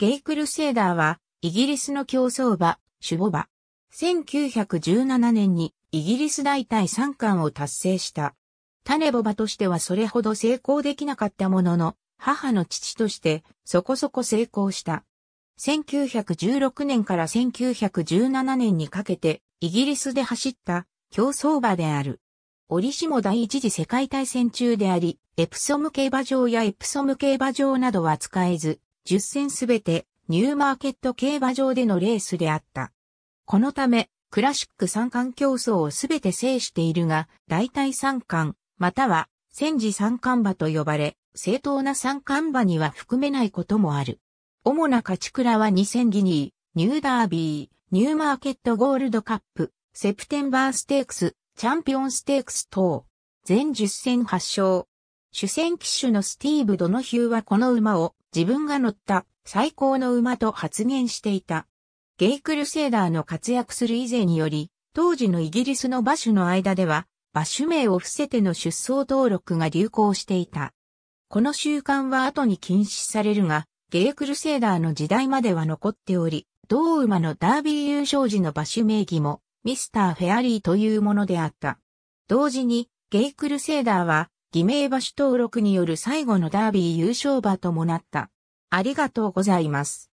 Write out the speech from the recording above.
ゲイクルセーダーは、イギリスの競走馬、守護馬。1917年に、イギリス大体3冠を達成した。種ボ馬としてはそれほど成功できなかったものの、母の父としてそこそこ成功した。1916年から1917年にかけてイギリスで走った競走馬である。折しも第一次世界大戦中であり、エプソム競馬場やエプソム競馬場などは使えず、10戦すべてニューマーケット競馬場でのレースであった。このため、クラシック三冠競争をすべて制しているが、大体三冠、または戦時三冠馬と呼ばれ、正当な三冠馬には含めないこともある。主な勝ち倉は2000ギニー、ニューダービー、ニューマーケットゴールドカップ、セプテンバーステークス、チャンピオンステークス等。全10戦発勝、主戦騎手のスティーブ・ドノヒューはこの馬を自分が乗った最高の馬と発言していた。ゲイクルセーダーの活躍する以前により、当時のイギリスの馬主の間では、馬主名を伏せての出走登録が流行していた。この習慣は後に禁止されるが、ゲイクルセーダーの時代までは残っており、同馬のダービー優勝時の馬主名義も、ミスター・フェアリーというものであった。同時に、ゲイクルセーダーは、偽名馬所登録による最後のダービー優勝馬ともなった。ありがとうございます。